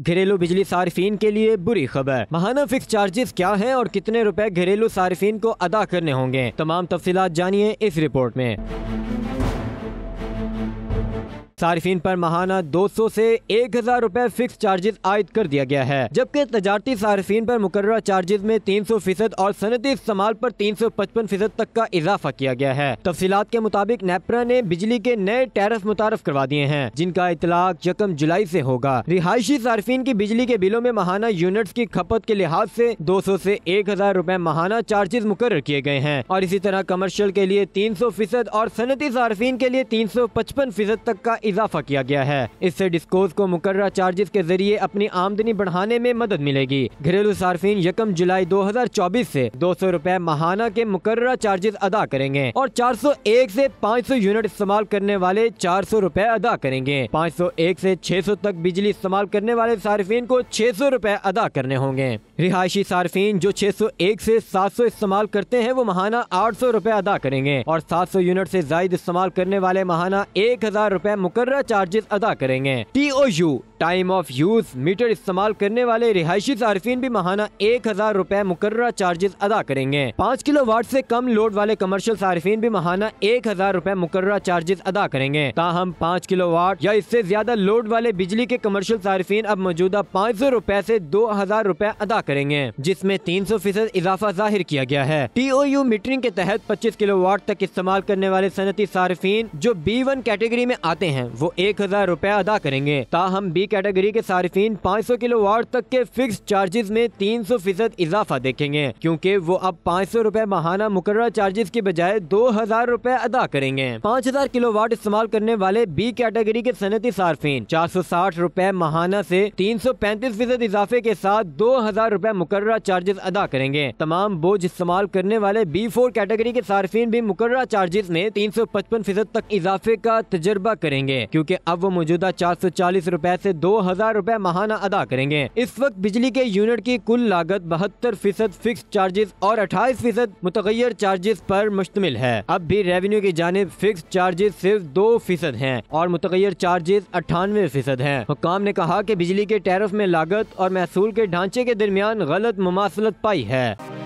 घरेलू बिजली सार्फिन के लिए बुरी खबर महाना फिक्स चार्जेस क्या हैं और कितने रुपए घरेलू सार्फिन को अदा करने होंगे तमाम तफसीत जानिए इस रिपोर्ट में सार्फिन पर महाना 200 से 1000 रुपए फिक्स चार्जेस आयद कर दिया गया है जबकि तजारती सार्फिन पर मुकर चार्जेस में 300 फीसद और सनती इस्तेमाल पर 355 फीसद तक का इजाफा किया गया है तफसीत के मुताबिक नेपरा ने बिजली के नए टैरफ मुतारफ करवा दिए हैं जिनका इतलाक यकम जुलाई ऐसी होगा रिहायशी सार्फिन की बिजली के बिलों में महाना यूनिट की खपत के लिहाज ऐसी दो सौ ऐसी एक हजार रूपए महाना चार्जेज मुकर किए गए हैं और इसी तरह कमर्शियल के लिए तीन सौ फीसद और सनती सार्फिन के लिए तीन सौ पचपन फीसद तक का इजाफा किया गया है इससे डिस्कोज को मुकर्रा चार्जेस के जरिए अपनी आमदनी बढ़ाने में मदद मिलेगी घरेलू सार्फिन यकम जुलाई 2024 से दो सौ रूपए महाना के मुकर्रा चार्जेस अदा करेंगे और 401 से 500 यूनिट इस्तेमाल करने वाले चार सौ रूपए अदा करेंगे 501 से सौ तक बिजली इस्तेमाल करने वाले सार्फिन को छह सौ रूपए अदा करने होंगे रिहायशी सार्फिन जो 601 से 700 इस्तेमाल करते हैं वो महाना आठ सौ रूपए अदा करेंगे और सात सौ यूनिट ऐसी जायद इस्तेमाल करने वाले महाना एक हजार रूपए मुकर मुकर्रा चार्जेस अदा करेंगे T O U time of use meter इस्तेमाल करने वाले रिहायशी सार्फिन भी महाना एक हजार रूपए मुकर्रा चार्जेस अदा करेंगे पाँच किलो वाट ऐसी कम लोड वाले कमर्शियल सार्फिन भी महाना एक हजार रूपए मुकर्रा चार्जेस अदा करेंगे ताहम पाँच किलो वाट या इससे ज्यादा लोड वाले बिजली के कमर्शियल सार्फिन अब मौजूदा पाँच सौ रूपए ऐसी दो हजार रूपए अदा करेंगे जिसमे तीन सौ फीसद इजाफा जाहिर किया गया है टी ओ यू मीटरिंग के तहत पच्चीस किलो वाट तक इस्तेमाल करने वाले सनती सार्फिन जो बी वन कैटेगरी में आते हैं वो एक हजार रूपए अदा करेंगे ताहम बी कैटेगरी के सार्फिन पाँच सौ किलो वार्ड तक के फिक्स चार्जेज में तीन सौ फीसद इजाफा देखेंगे क्यूँकी वो अब पाँच सौ रूपए महाना मुकर चार्जेज के बजाय दो हजार रूपए अदा करेंगे पाँच हजार किलो वार्ड इस्तेमाल करने वाले बी कैटेगरी के सनती सार्फिन चार सौ साठ रूपए महाना ऐसी तीन सौ पैंतीस फीसद इजाफे के साथ दो हजार रूपए मुकर चार्जेज अदा करेंगे तमाम बोझ इस्तेमाल करने वाले बी फोर कैटेगरी के सार्फिन भी मुकर चार्जेज में तीन सौ पचपन फीसद तक इजाफे का तजर्बा करेंगे करेंगे क्योंकि अब वो मौजूदा चार सौ चालीस रूपए ऐसी दो हजार रूपए महाना अदा करेंगे इस वक्त बिजली के यूनिट की कुल लागत बहत्तर फीसद फिक्स चार्जेस और अट्ठाईस फीसद मुतगैर चार्जेस पर मुश्तमिल है अब भी रेवेन्यू की जानब फिक्स चार्जेस सिर्फ दो फीसद है और मुतगैर चार्जेस अठानवे फीसद है हुकाम ने कहा की बिजली के टैरफ में लागत और महसूल के ढांचे के दरमियान गलत मुमासलत पाई है